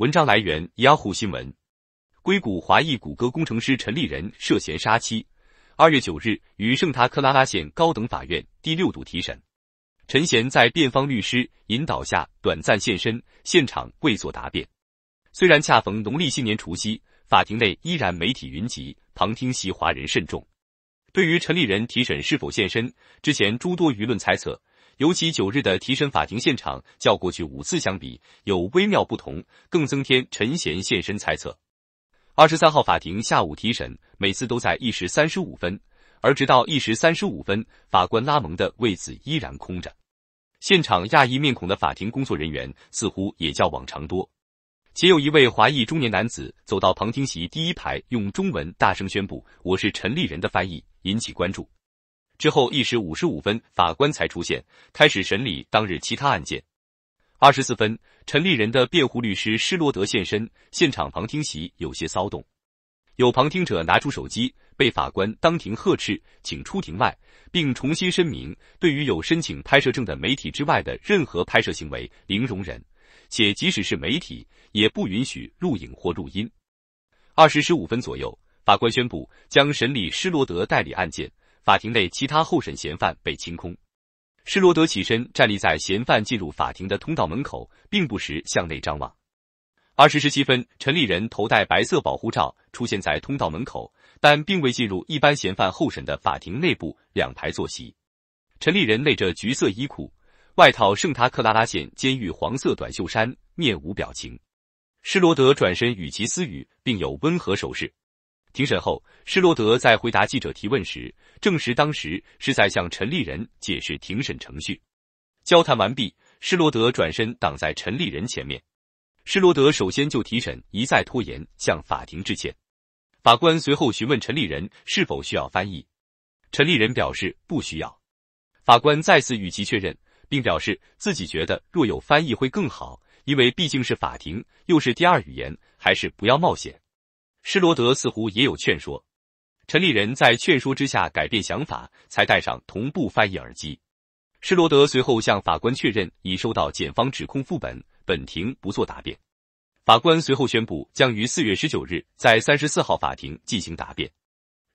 文章来源：Yahoo 新闻，硅谷华裔谷歌工程师陈立人涉嫌杀妻，二月九日于圣塔克拉拉县高等法院第六度提审。陈贤在辩方律师引导下短暂现身，现场未作答辩。虽然恰逢农历新年除夕，法庭内依然媒体云集，旁听席华人甚众。对于陈立人提审是否现身，之前诸多舆论猜测，尤其九日的提审法庭现场较过去五次相比有微妙不同，更增添陈贤现身猜测。二十三号法庭下午提审，每次都在一时三十五分，而直到一时三十五分，法官拉蒙的位子依然空着，现场亚裔面孔的法庭工作人员似乎也较往常多。且有一位华裔中年男子走到旁听席第一排，用中文大声宣布：“我是陈立人的翻译，引起关注。”之后一时五十五分，法官才出现，开始审理当日其他案件。二十四分，陈立人的辩护律师施罗德现身，现场旁听席有些骚动，有旁听者拿出手机，被法官当庭呵斥：“请出庭外，并重新申明，对于有申请拍摄证的媒体之外的任何拍摄行为，零容忍。”且即使是媒体，也不允许录影或录音。二十时五分左右，法官宣布将审理施罗德代理案件，法庭内其他候审嫌犯被清空。施罗德起身站立在嫌犯进入法庭的通道门口，并不时向内张望。二十时七分，陈立人头戴白色保护罩出现在通道门口，但并未进入一般嫌犯候审的法庭内部两排坐席。陈立人内着橘色衣裤。外套圣塔克拉拉县监狱黄色短袖衫，面无表情。施罗德转身与其私语，并有温和手势。庭审后，施罗德在回答记者提问时，证实当时是在向陈立人解释庭审程序。交谈完毕，施罗德转身挡在陈立人前面。施罗德首先就提审一再拖延向法庭致歉。法官随后询问陈立人是否需要翻译，陈立人表示不需要。法官再次与其确认。并表示自己觉得若有翻译会更好，因为毕竟是法庭，又是第二语言，还是不要冒险。施罗德似乎也有劝说，陈立人在劝说之下改变想法，才戴上同步翻译耳机。施罗德随后向法官确认已收到检方指控副本，本庭不做答辩。法官随后宣布将于四月十九日在三十四号法庭进行答辩。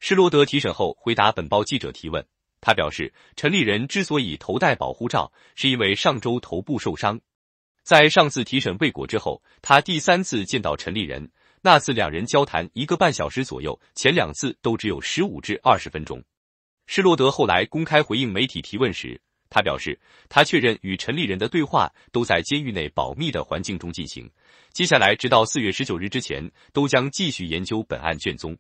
施罗德提审后回答本报记者提问。他表示，陈立人之所以头戴保护罩，是因为上周头部受伤。在上次提审未果之后，他第三次见到陈立人，那次两人交谈一个半小时左右，前两次都只有十五至二十分钟。施罗德后来公开回应媒体提问时，他表示，他确认与陈立人的对话都在监狱内保密的环境中进行，接下来直到四月十九日之前，都将继续研究本案卷宗。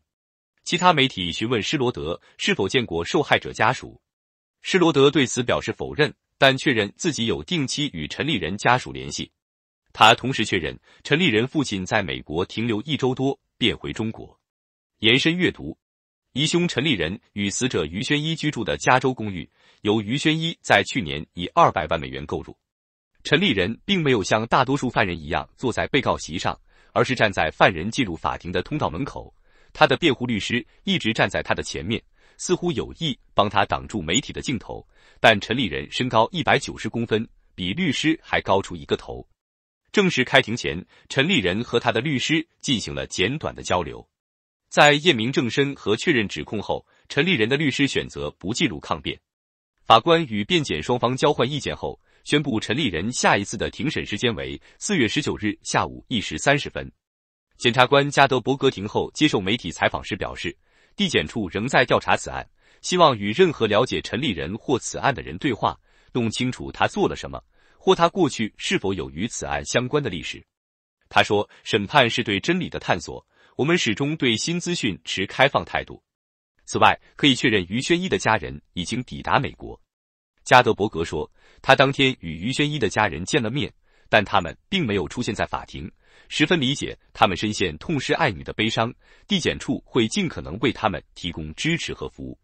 其他媒体询问施罗德是否见过受害者家属，施罗德对此表示否认，但确认自己有定期与陈立仁家属联系。他同时确认，陈立仁父亲在美国停留一周多便回中国。延伸阅读：疑凶陈立仁与死者于宣一居住的加州公寓，由于宣一在去年以二百万美元购入。陈立仁并没有像大多数犯人一样坐在被告席上，而是站在犯人进入法庭的通道门口。他的辩护律师一直站在他的前面，似乎有意帮他挡住媒体的镜头。但陈立人身高一百九十公分，比律师还高出一个头。正式开庭前，陈立人和他的律师进行了简短的交流。在验明正身和确认指控后，陈立人的律师选择不记录抗辩。法官与辩检双方交换意见后，宣布陈立人下一次的庭审时间为四月十九日下午一时三十分。检察官加德伯格庭后接受媒体采访时表示，地检处仍在调查此案，希望与任何了解陈立人或此案的人对话，弄清楚他做了什么，或他过去是否有与此案相关的历史。他说，审判是对真理的探索，我们始终对新资讯持开放态度。此外，可以确认于宣一的家人已经抵达美国。加德伯格说，他当天与于宣一的家人见了面。但他们并没有出现在法庭，十分理解他们深陷痛失爱女的悲伤。地检处会尽可能为他们提供支持和服务。